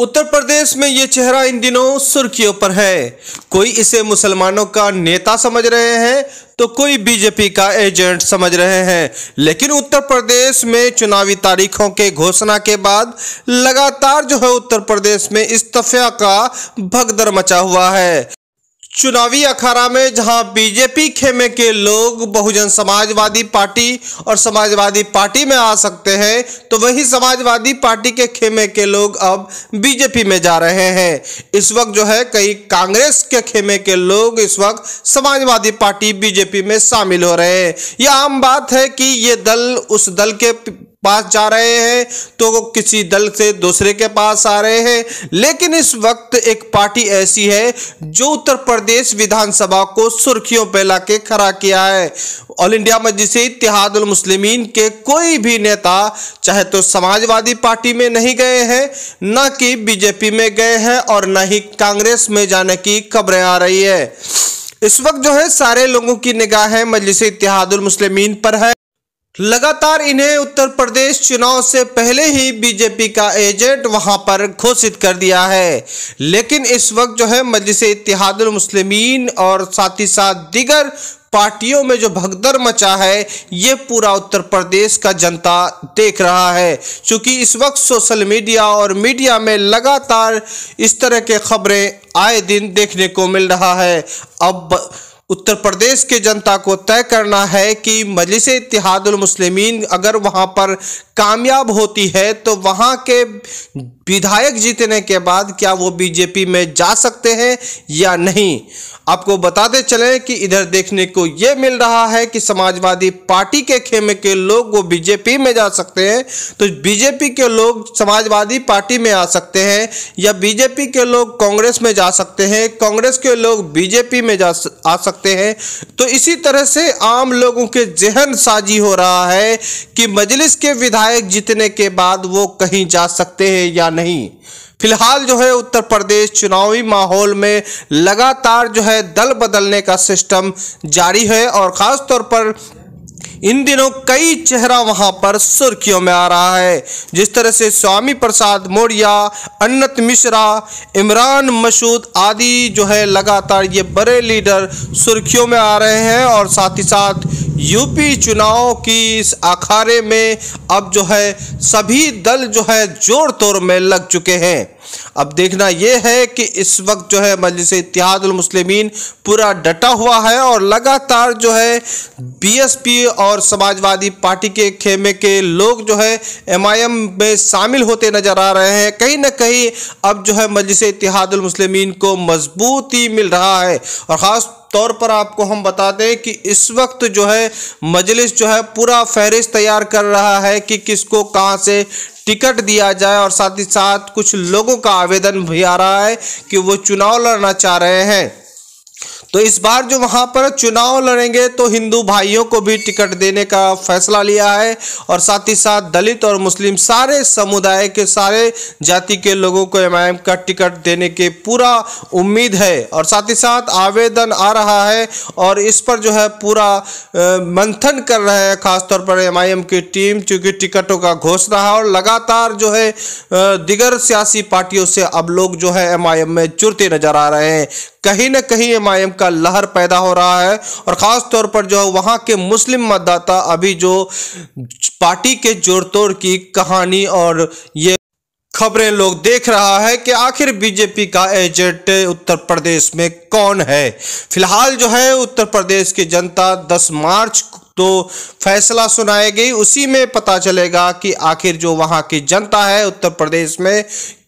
उत्तर प्रदेश में ये चेहरा इन दिनों सुर्खियों पर है कोई इसे मुसलमानों का नेता समझ रहे हैं तो कोई बीजेपी का एजेंट समझ रहे हैं लेकिन उत्तर प्रदेश में चुनावी तारीखों के घोषणा के बाद लगातार जो है उत्तर प्रदेश में इस्तीफा का भगदड़ मचा हुआ है चुनावी अखाड़ा में जहां बीजेपी खेमे के लोग बहुजन समाजवादी पार्टी और समाजवादी पार्टी में आ सकते हैं तो वहीं समाजवादी पार्टी के खेमे के लोग अब बीजेपी में जा रहे हैं इस वक्त जो है कई कांग्रेस के खेमे के लोग इस वक्त समाजवादी पार्टी बीजेपी में शामिल हो रहे हैं यह आम बात है कि ये दल उस दल के पास जा रहे हैं तो वो किसी दल से दूसरे के पास आ रहे हैं लेकिन इस वक्त एक पार्टी ऐसी है जो उत्तर प्रदेश विधानसभा को सुर्खियों पे ला के खड़ा किया है ऑल इंडिया जिसे इतिहादुल मुस्लिमीन के कोई भी नेता चाहे तो समाजवादी पार्टी में नहीं गए हैं ना कि बीजेपी में गए हैं और न ही कांग्रेस में जाने की खबरें आ रही है इस वक्त जो है सारे लोगों की निगाहें मजलिस इतिहादुल मुस्लिमीन पर है लगातार इन्हें उत्तर प्रदेश चुनाव से पहले ही बीजेपी का एजेंट वहां पर घोषित कर दिया है लेकिन इस वक्त जो है मजलिस इतिहादुल मुस्लिमीन और साथ ही साथ दिगर पार्टियों में जो भगदर मचा है ये पूरा उत्तर प्रदेश का जनता देख रहा है क्योंकि इस वक्त सोशल मीडिया और मीडिया में लगातार इस तरह के खबरें आए दिन देखने को मिल रहा है अब उत्तर प्रदेश के जनता को तय करना है कि मजलिस मुस्लिमीन अगर वहाँ पर कामयाब होती है तो वहाँ के विधायक जीतने के बाद क्या वो बीजेपी में जा सकते हैं या नहीं आपको बताते चलें कि इधर देखने को ये मिल रहा है कि समाजवादी पार्टी के खेमे के लोग वो बीजेपी में जा सकते हैं तो बीजेपी के लोग समाजवादी पार्टी में आ सकते हैं या बीजेपी के लोग कांग्रेस में जा सकते हैं कांग्रेस के लोग बीजेपी में जा आ सकते सकते हैं तो इसी तरह से आम लोगों के जहन साजी हो रहा है कि मजलिस के विधायक जीतने के बाद वो कहीं जा सकते हैं या नहीं फिलहाल जो है उत्तर प्रदेश चुनावी माहौल में लगातार जो है दल बदलने का सिस्टम जारी है और ख़ास तौर पर इन दिनों कई चेहरा वहां पर सुर्खियों में आ रहा है जिस तरह से स्वामी प्रसाद मौर्या अन्नत मिश्रा इमरान मसूद आदि जो है लगातार ये बड़े लीडर सुर्खियों में आ रहे हैं और साथ ही साथ यूपी चुनाव की इस अखाड़े में अब जो है सभी दल जो है जोर तोड़ में लग चुके हैं अब देखना यह है कि इस वक्त जो है मजलिस इतिहादमसलिमिन पूरा डटा हुआ है और लगातार जो है बीएसपी और समाजवादी पार्टी के खेमे के लोग जो है एमआईएम में शामिल होते नजर आ रहे हैं कहीं ना कहीं अब जो है मजलिस इतिहादमसलिमिन को मजबूती मिल रहा है और ख़ास तौर पर आपको हम बता दें कि इस वक्त जो है मजलिस जो है पूरा फहरिस्त तैयार कर रहा है कि किसको कहां से टिकट दिया जाए और साथ ही साथ कुछ लोगों का आवेदन भी आ रहा है कि वो चुनाव लड़ना चाह रहे हैं तो इस बार जो वहां पर चुनाव लड़ेंगे तो हिंदू भाइयों को भी टिकट देने का फैसला लिया है और साथ ही साथ दलित और मुस्लिम सारे समुदाय के सारे जाति के लोगों को एम का टिकट देने के पूरा उम्मीद है और साथ ही साथ आवेदन आ रहा है और इस पर जो है पूरा मंथन कर रहे हैं खासतौर पर एम की टीम चूंकि टिकटों का घोषणा है और लगातार जो है दिगर सियासी पार्टियों से अब लोग जो है एम में चुरते नजर आ रहे हैं कहीं ना कहीं एम आई एम का लहर पैदा हो रहा है और ख़ास तौर पर जो है वहाँ के मुस्लिम मतदाता अभी जो पार्टी के जोड़ तोड़ की कहानी और ये खबरें लोग देख रहा है कि आखिर बीजेपी का एजेंट उत्तर प्रदेश में कौन है फिलहाल जो है उत्तर प्रदेश की जनता 10 मार्च तो फैसला सुनाएगी उसी में पता चलेगा कि आखिर जो वहां की जनता है उत्तर प्रदेश में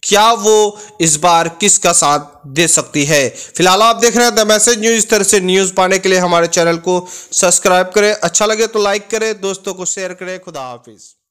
क्या वो इस बार किसका साथ दे सकती है फिलहाल आप देख रहे हैं द मैसेज न्यूज इस तरह से न्यूज पाने के लिए हमारे चैनल को सब्सक्राइब करें अच्छा लगे तो लाइक करें दोस्तों को शेयर करें खुदा हाफिज़